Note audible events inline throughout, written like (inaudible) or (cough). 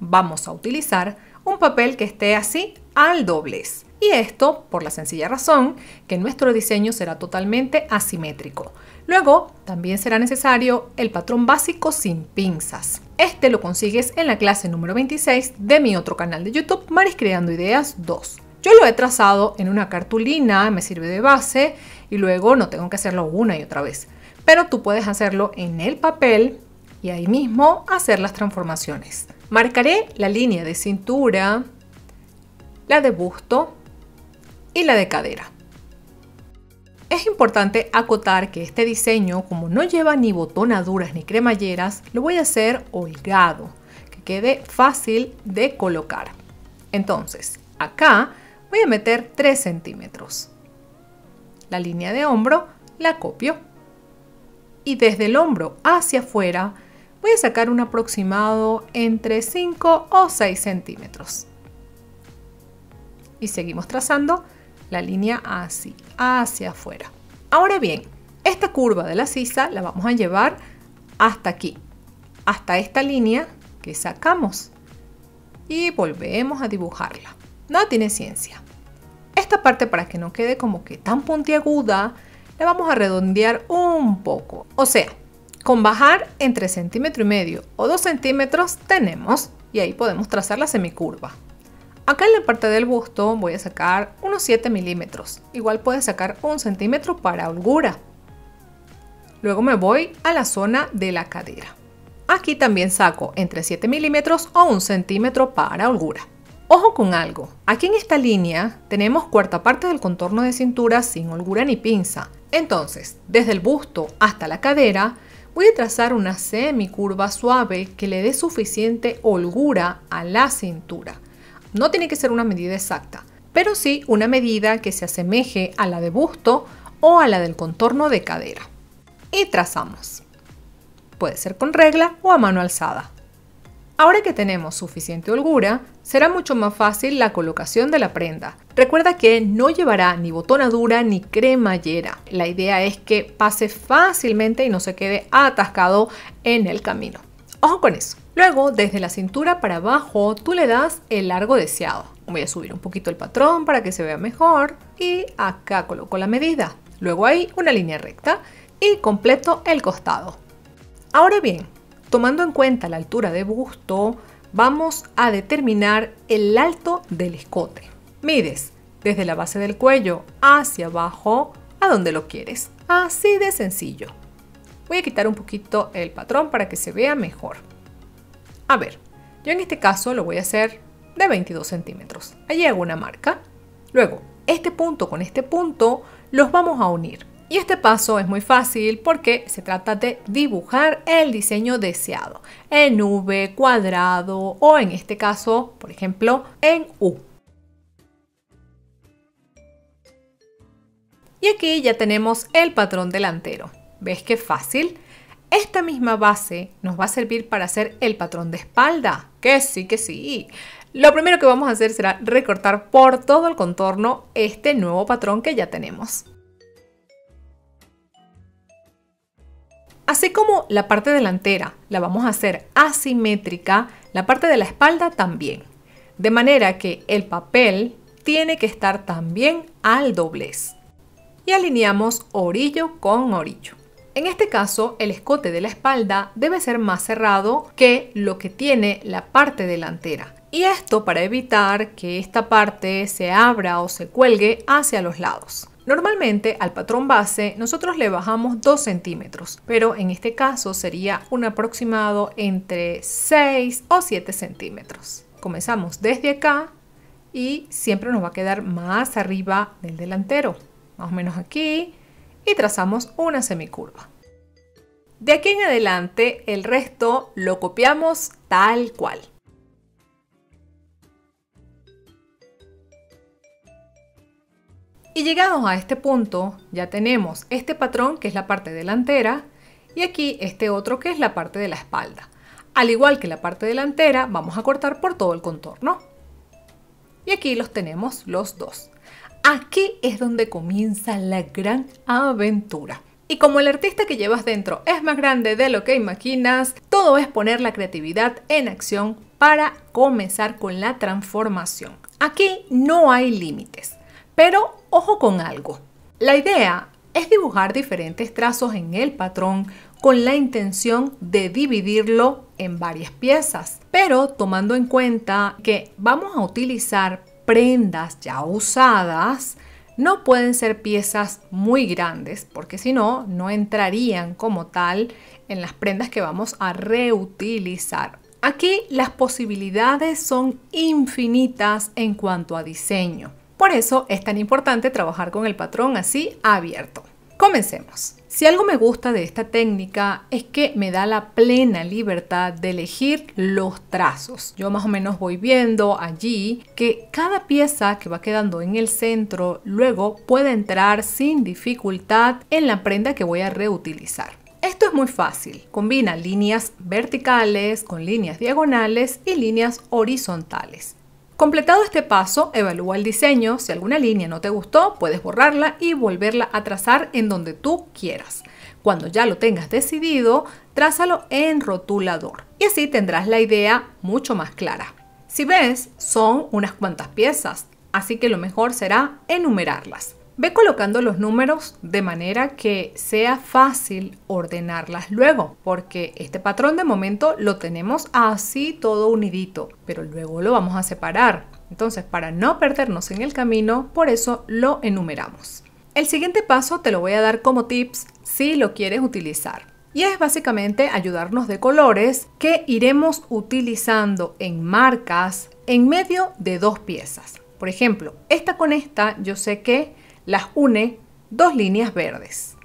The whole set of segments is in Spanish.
vamos a utilizar un papel que esté así al doblez. Y esto por la sencilla razón que nuestro diseño será totalmente asimétrico. Luego, también será necesario el patrón básico sin pinzas. Este lo consigues en la clase número 26 de mi otro canal de YouTube, Maris Creando Ideas 2. Yo lo he trazado en una cartulina, me sirve de base y luego no tengo que hacerlo una y otra vez. Pero tú puedes hacerlo en el papel y ahí mismo hacer las transformaciones. Marcaré la línea de cintura, la de busto y la de cadera. Es importante acotar que este diseño, como no lleva ni botonaduras ni cremalleras, lo voy a hacer holgado, que quede fácil de colocar. Entonces, acá voy a meter 3 centímetros. La línea de hombro la copio. Y desde el hombro hacia afuera voy a sacar un aproximado entre 5 o 6 centímetros. Y seguimos trazando la línea así, hacia afuera. Ahora bien, esta curva de la sisa la vamos a llevar hasta aquí, hasta esta línea que sacamos y volvemos a dibujarla. No tiene ciencia. Esta parte para que no quede como que tan puntiaguda, la vamos a redondear un poco. O sea, con bajar entre centímetro y medio o 2 centímetros tenemos, y ahí podemos trazar la semicurva. Acá en la parte del busto voy a sacar unos 7 milímetros, igual puedes sacar un centímetro para holgura. Luego me voy a la zona de la cadera. Aquí también saco entre 7 milímetros o un centímetro para holgura. Ojo con algo, aquí en esta línea tenemos cuarta parte del contorno de cintura sin holgura ni pinza. Entonces, desde el busto hasta la cadera Voy a trazar una semicurva suave que le dé suficiente holgura a la cintura. No tiene que ser una medida exacta, pero sí una medida que se asemeje a la de busto o a la del contorno de cadera. Y trazamos. Puede ser con regla o a mano alzada. Ahora que tenemos suficiente holgura, será mucho más fácil la colocación de la prenda. Recuerda que no llevará ni botonadura ni cremallera. La idea es que pase fácilmente y no se quede atascado en el camino. Ojo con eso. Luego, desde la cintura para abajo, tú le das el largo deseado. Voy a subir un poquito el patrón para que se vea mejor y acá coloco la medida. Luego hay una línea recta y completo el costado. Ahora bien, tomando en cuenta la altura de busto, vamos a determinar el alto del escote. Mides desde la base del cuello hacia abajo a donde lo quieres. Así de sencillo. Voy a quitar un poquito el patrón para que se vea mejor. A ver, yo en este caso lo voy a hacer de 22 centímetros. Allí hago una marca. Luego, este punto con este punto los vamos a unir. Y este paso es muy fácil porque se trata de dibujar el diseño deseado en V, cuadrado o en este caso, por ejemplo, en U. Y aquí ya tenemos el patrón delantero. ¿Ves qué fácil? Esta misma base nos va a servir para hacer el patrón de espalda. Que sí, que sí. Lo primero que vamos a hacer será recortar por todo el contorno este nuevo patrón que ya tenemos. Así como la parte delantera la vamos a hacer asimétrica, la parte de la espalda también. De manera que el papel tiene que estar también al doblez. Y alineamos orillo con orillo. En este caso, el escote de la espalda debe ser más cerrado que lo que tiene la parte delantera. Y esto para evitar que esta parte se abra o se cuelgue hacia los lados. Normalmente al patrón base nosotros le bajamos 2 centímetros, pero en este caso sería un aproximado entre 6 o 7 centímetros. Comenzamos desde acá y siempre nos va a quedar más arriba del delantero, más o menos aquí, y trazamos una semicurva. De aquí en adelante el resto lo copiamos tal cual. Y llegados a este punto, ya tenemos este patrón que es la parte delantera y aquí este otro que es la parte de la espalda. Al igual que la parte delantera, vamos a cortar por todo el contorno. Y aquí los tenemos los dos. Aquí es donde comienza la gran aventura. Y como el artista que llevas dentro es más grande de lo que imaginas, todo es poner la creatividad en acción para comenzar con la transformación. Aquí no hay límites. Pero ojo con algo. La idea es dibujar diferentes trazos en el patrón con la intención de dividirlo en varias piezas, pero tomando en cuenta que vamos a utilizar prendas ya usadas, no pueden ser piezas muy grandes porque si no, no entrarían como tal en las prendas que vamos a reutilizar. Aquí las posibilidades son infinitas en cuanto a diseño. Por eso es tan importante trabajar con el patrón así abierto. Comencemos. Si algo me gusta de esta técnica es que me da la plena libertad de elegir los trazos. Yo más o menos voy viendo allí que cada pieza que va quedando en el centro luego puede entrar sin dificultad en la prenda que voy a reutilizar. Esto es muy fácil. Combina líneas verticales con líneas diagonales y líneas horizontales. Completado este paso, evalúa el diseño. Si alguna línea no te gustó, puedes borrarla y volverla a trazar en donde tú quieras. Cuando ya lo tengas decidido, trázalo en rotulador y así tendrás la idea mucho más clara. Si ves, son unas cuantas piezas, así que lo mejor será enumerarlas. Ve colocando los números de manera que sea fácil ordenarlas luego, porque este patrón de momento lo tenemos así todo unidito, pero luego lo vamos a separar. Entonces, para no perdernos en el camino, por eso lo enumeramos. El siguiente paso te lo voy a dar como tips si lo quieres utilizar. Y es básicamente ayudarnos de colores que iremos utilizando en marcas en medio de dos piezas. Por ejemplo, esta con esta yo sé que las une dos líneas verdes.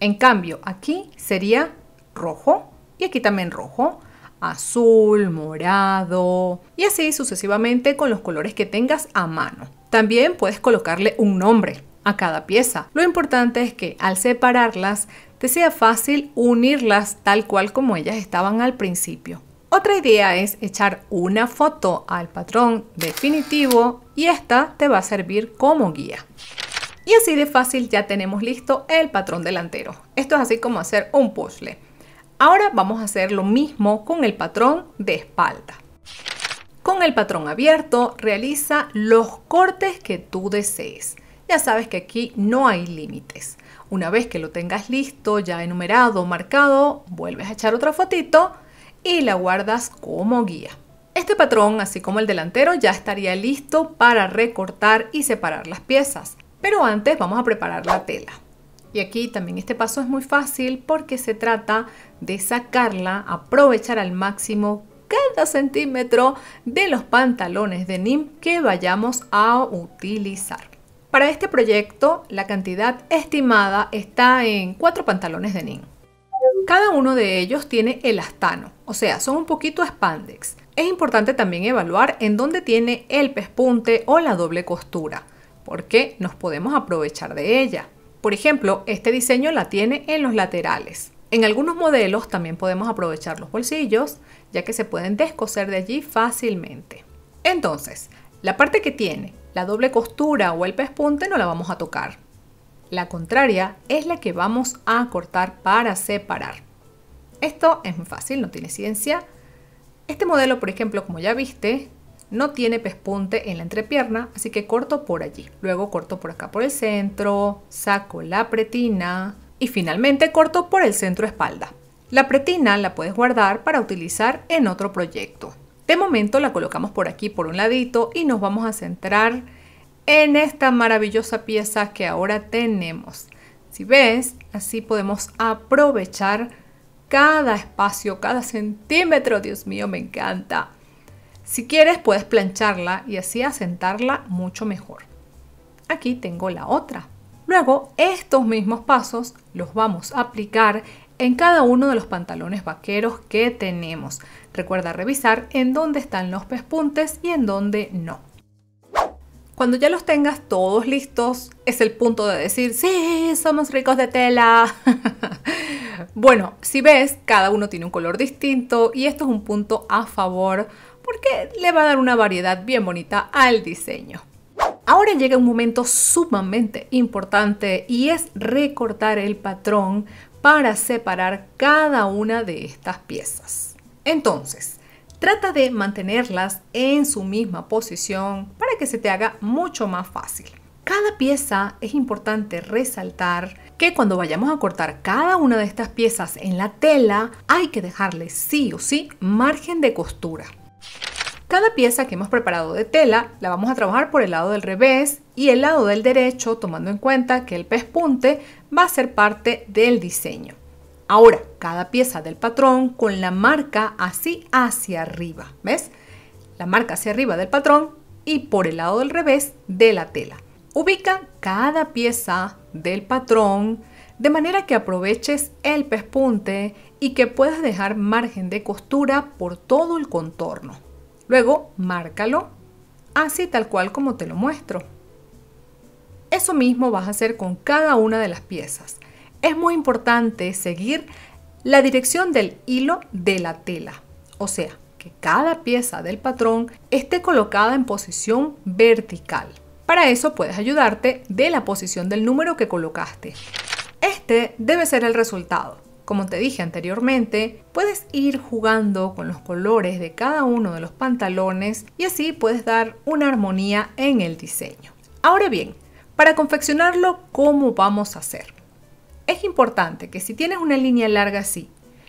En cambio, aquí sería rojo y aquí también rojo, azul, morado y así sucesivamente con los colores que tengas a mano. También puedes colocarle un nombre a cada pieza. Lo importante es que al separarlas te sea fácil unirlas tal cual como ellas estaban al principio. Otra idea es echar una foto al patrón definitivo y esta te va a servir como guía. Y así de fácil ya tenemos listo el patrón delantero. Esto es así como hacer un puzzle. Ahora vamos a hacer lo mismo con el patrón de espalda. Con el patrón abierto realiza los cortes que tú desees. Ya sabes que aquí no hay límites. Una vez que lo tengas listo, ya enumerado, marcado, vuelves a echar otra fotito y la guardas como guía. Este patrón, así como el delantero, ya estaría listo para recortar y separar las piezas. Pero antes vamos a preparar la tela. Y aquí también este paso es muy fácil porque se trata de sacarla, aprovechar al máximo cada centímetro de los pantalones de NIM que vayamos a utilizar. Para este proyecto, la cantidad estimada está en cuatro pantalones de NIM. Cada uno de ellos tiene elastano, o sea, son un poquito spandex. Es importante también evaluar en dónde tiene el pespunte o la doble costura porque nos podemos aprovechar de ella. Por ejemplo, este diseño la tiene en los laterales. En algunos modelos también podemos aprovechar los bolsillos, ya que se pueden descoser de allí fácilmente. Entonces, la parte que tiene la doble costura o el pespunte no la vamos a tocar. La contraria es la que vamos a cortar para separar. Esto es muy fácil, no tiene ciencia. Este modelo, por ejemplo, como ya viste, no tiene pespunte en la entrepierna, así que corto por allí. Luego corto por acá por el centro, saco la pretina y finalmente corto por el centro espalda. La pretina la puedes guardar para utilizar en otro proyecto. De momento la colocamos por aquí por un ladito y nos vamos a centrar en esta maravillosa pieza que ahora tenemos. Si ves, así podemos aprovechar cada espacio, cada centímetro. Dios mío, me encanta. Si quieres puedes plancharla y así asentarla mucho mejor. Aquí tengo la otra. Luego estos mismos pasos los vamos a aplicar en cada uno de los pantalones vaqueros que tenemos. Recuerda revisar en dónde están los pespuntes y en dónde no. Cuando ya los tengas todos listos, es el punto de decir, sí, somos ricos de tela. (laughs) bueno, si ves, cada uno tiene un color distinto y esto es un punto a favor porque le va a dar una variedad bien bonita al diseño. Ahora llega un momento sumamente importante y es recortar el patrón para separar cada una de estas piezas. Entonces, trata de mantenerlas en su misma posición para que se te haga mucho más fácil. Cada pieza es importante resaltar que cuando vayamos a cortar cada una de estas piezas en la tela hay que dejarle sí o sí margen de costura. Cada pieza que hemos preparado de tela la vamos a trabajar por el lado del revés y el lado del derecho tomando en cuenta que el pespunte va a ser parte del diseño. Ahora, cada pieza del patrón con la marca así hacia arriba, ¿ves? La marca hacia arriba del patrón y por el lado del revés de la tela. Ubica cada pieza del patrón de manera que aproveches el pespunte y que puedas dejar margen de costura por todo el contorno. Luego, márcalo así tal cual como te lo muestro. Eso mismo vas a hacer con cada una de las piezas. Es muy importante seguir la dirección del hilo de la tela, o sea, que cada pieza del patrón esté colocada en posición vertical. Para eso puedes ayudarte de la posición del número que colocaste. Este debe ser el resultado. Como te dije anteriormente, puedes ir jugando con los colores de cada uno de los pantalones y así puedes dar una armonía en el diseño. Ahora bien, para confeccionarlo, ¿cómo vamos a hacer? Es importante que si tienes una línea larga así,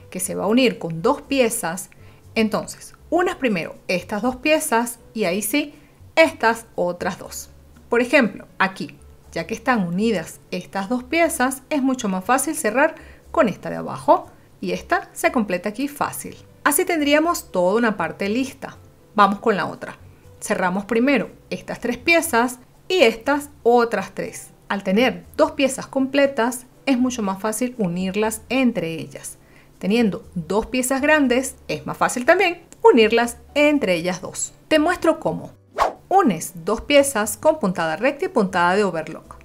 que se va a unir con dos piezas, entonces unas primero estas dos piezas y ahí sí estas otras dos. Por ejemplo, aquí, ya que están unidas estas dos piezas, es mucho más fácil cerrar con esta de abajo y esta se completa aquí fácil. Así tendríamos toda una parte lista. Vamos con la otra. Cerramos primero estas tres piezas y estas otras tres. Al tener dos piezas completas es mucho más fácil unirlas entre ellas. Teniendo dos piezas grandes es más fácil también unirlas entre ellas dos. Te muestro cómo. Unes dos piezas con puntada recta y puntada de overlock.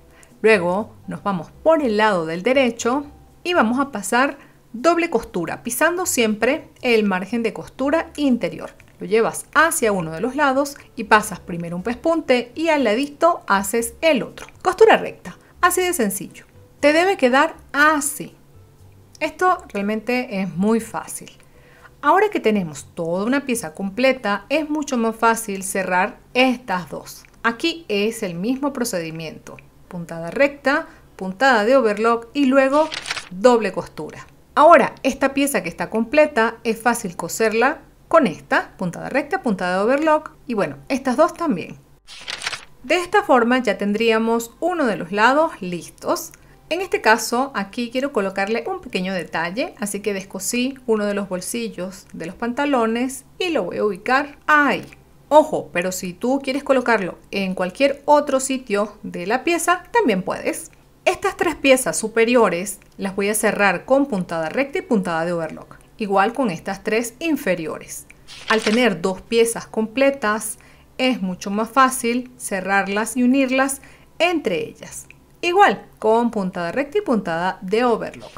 Luego nos vamos por el lado del derecho y vamos a pasar doble costura, pisando siempre el margen de costura interior. Lo llevas hacia uno de los lados y pasas primero un pespunte y al ladito haces el otro. Costura recta, así de sencillo. Te debe quedar así. Esto realmente es muy fácil. Ahora que tenemos toda una pieza completa, es mucho más fácil cerrar estas dos. Aquí es el mismo procedimiento. Puntada recta, puntada de overlock y luego doble costura. Ahora, esta pieza que está completa es fácil coserla con esta, puntada recta, puntada de overlock y bueno, estas dos también. De esta forma ya tendríamos uno de los lados listos. En este caso, aquí quiero colocarle un pequeño detalle, así que descosí uno de los bolsillos de los pantalones y lo voy a ubicar ahí. Ojo, pero si tú quieres colocarlo en cualquier otro sitio de la pieza, también puedes. Estas tres piezas superiores las voy a cerrar con puntada recta y puntada de overlock, igual con estas tres inferiores. Al tener dos piezas completas es mucho más fácil cerrarlas y unirlas entre ellas. Igual, con puntada recta y puntada de overlock.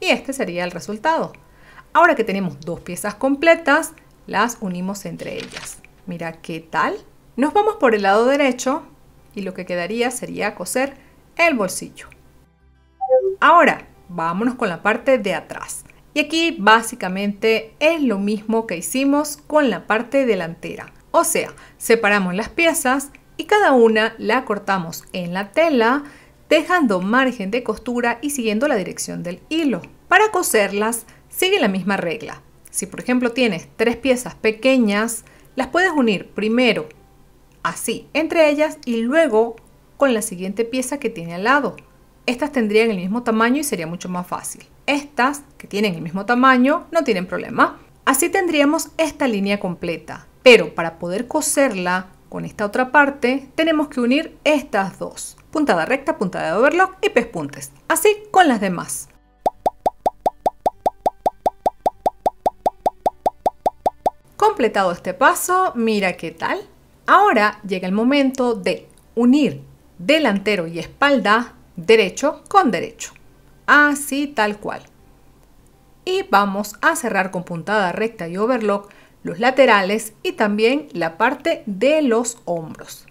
Y este sería el resultado. Ahora que tenemos dos piezas completas, las unimos entre ellas. Mira qué tal. Nos vamos por el lado derecho y lo que quedaría sería coser el bolsillo. Ahora, vámonos con la parte de atrás. Y aquí básicamente es lo mismo que hicimos con la parte delantera. O sea, separamos las piezas y cada una la cortamos en la tela dejando margen de costura y siguiendo la dirección del hilo. Para coserlas sigue la misma regla. Si por ejemplo tienes tres piezas pequeñas, las puedes unir primero así entre ellas y luego con la siguiente pieza que tiene al lado. Estas tendrían el mismo tamaño y sería mucho más fácil. Estas, que tienen el mismo tamaño, no tienen problema. Así tendríamos esta línea completa, pero para poder coserla con esta otra parte, tenemos que unir estas dos. Puntada recta, puntada de overlock y pespuntes. Así con las demás. Completado este paso, mira qué tal. Ahora llega el momento de unir delantero y espalda, derecho con derecho. Así tal cual. Y vamos a cerrar con puntada recta y overlock los laterales y también la parte de los hombros.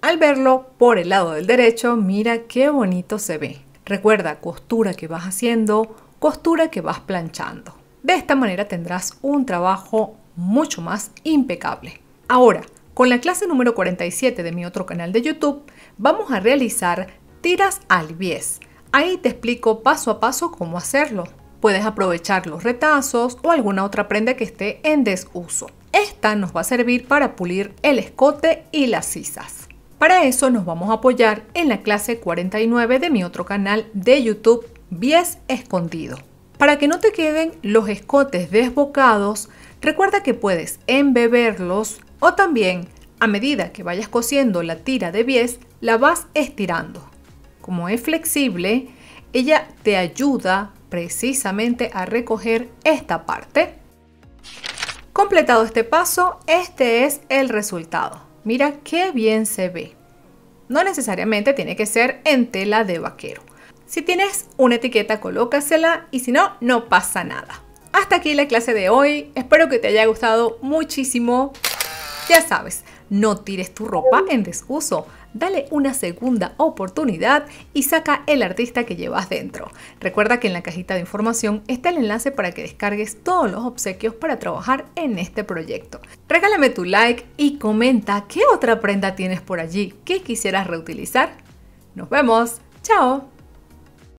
Al verlo por el lado del derecho, mira qué bonito se ve. Recuerda costura que vas haciendo, costura que vas planchando. De esta manera tendrás un trabajo mucho más impecable. Ahora, con la clase número 47 de mi otro canal de YouTube, vamos a realizar tiras al bies. Ahí te explico paso a paso cómo hacerlo. Puedes aprovechar los retazos o alguna otra prenda que esté en desuso. Esta nos va a servir para pulir el escote y las sisas. Para eso nos vamos a apoyar en la clase 49 de mi otro canal de YouTube, Bies Escondido. Para que no te queden los escotes desbocados, recuerda que puedes embeberlos o también, a medida que vayas cosiendo la tira de bies, la vas estirando. Como es flexible, ella te ayuda precisamente a recoger esta parte. Completado este paso, este es el resultado. Mira qué bien se ve. No necesariamente tiene que ser en tela de vaquero. Si tienes una etiqueta, colócasela y si no, no pasa nada. Hasta aquí la clase de hoy. Espero que te haya gustado muchísimo. Ya sabes, no tires tu ropa en desuso, dale una segunda oportunidad y saca el artista que llevas dentro. Recuerda que en la cajita de información está el enlace para que descargues todos los obsequios para trabajar en este proyecto. Regálame tu like y comenta qué otra prenda tienes por allí que quisieras reutilizar. Nos vemos, chao.